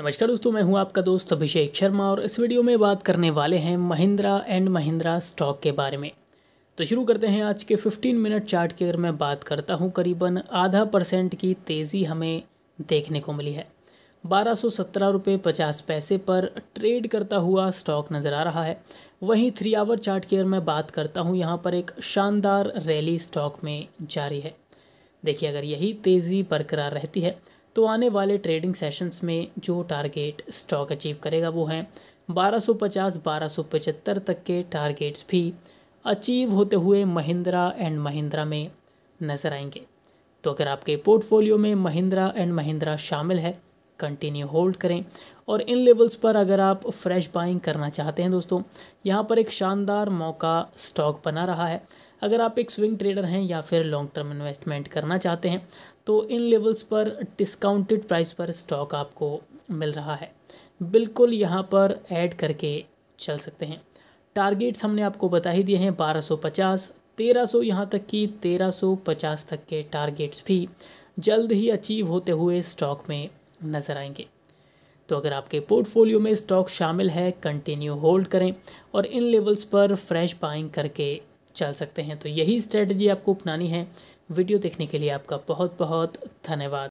नमस्कार दोस्तों मैं हूं आपका दोस्त अभिषेक शर्मा और इस वीडियो में बात करने वाले हैं महिंद्रा एंड महिंद्रा स्टॉक के बारे में तो शुरू करते हैं आज के 15 मिनट चार्ट की अगर मैं बात करता हूं करीबन आधा परसेंट की तेज़ी हमें देखने को मिली है बारह सौ सत्रह रुपये पचास पैसे पर ट्रेड करता हुआ स्टॉक नज़र आ रहा है वहीं थ्री आवर चार्ट की अगर मैं बात करता हूँ यहाँ पर एक शानदार रैली स्टॉक में जारी है देखिए अगर यही तेज़ी बरकरार रहती है तो आने वाले ट्रेडिंग सेशंस में जो टारगेट स्टॉक अचीव करेगा वो है 1250 1275 तक के टारगेट्स भी अचीव होते हुए महिंद्रा एंड महिंद्रा में नज़र आएंगे तो अगर आपके पोर्टफोलियो में महिंद्रा एंड महिंद्रा शामिल है कंटिन्यू होल्ड करें और इन लेवल्स पर अगर आप फ्रेश बाइंग करना चाहते हैं दोस्तों यहाँ पर एक शानदार मौका स्टॉक बना रहा है अगर आप एक स्विंग ट्रेडर हैं या फिर लॉन्ग टर्म इन्वेस्टमेंट करना चाहते हैं तो इन लेवल्स पर डिस्काउंटेड प्राइस पर स्टॉक आपको मिल रहा है बिल्कुल यहाँ पर ऐड करके चल सकते हैं टारगेट्स हमने आपको बता ही दिए हैं 1250, 1300 यहाँ तक कि 1350 तक के टारगेट्स भी जल्द ही अचीव होते हुए स्टॉक में नज़र आएंगे तो अगर आपके पोर्टफोलियो में स्टॉक शामिल है कंटिन्यू होल्ड करें और इन लेवल्स पर फ्रेश बाइंग करके चल सकते हैं तो यही स्ट्रेटजी आपको अपनानी है वीडियो देखने के लिए आपका बहुत बहुत धन्यवाद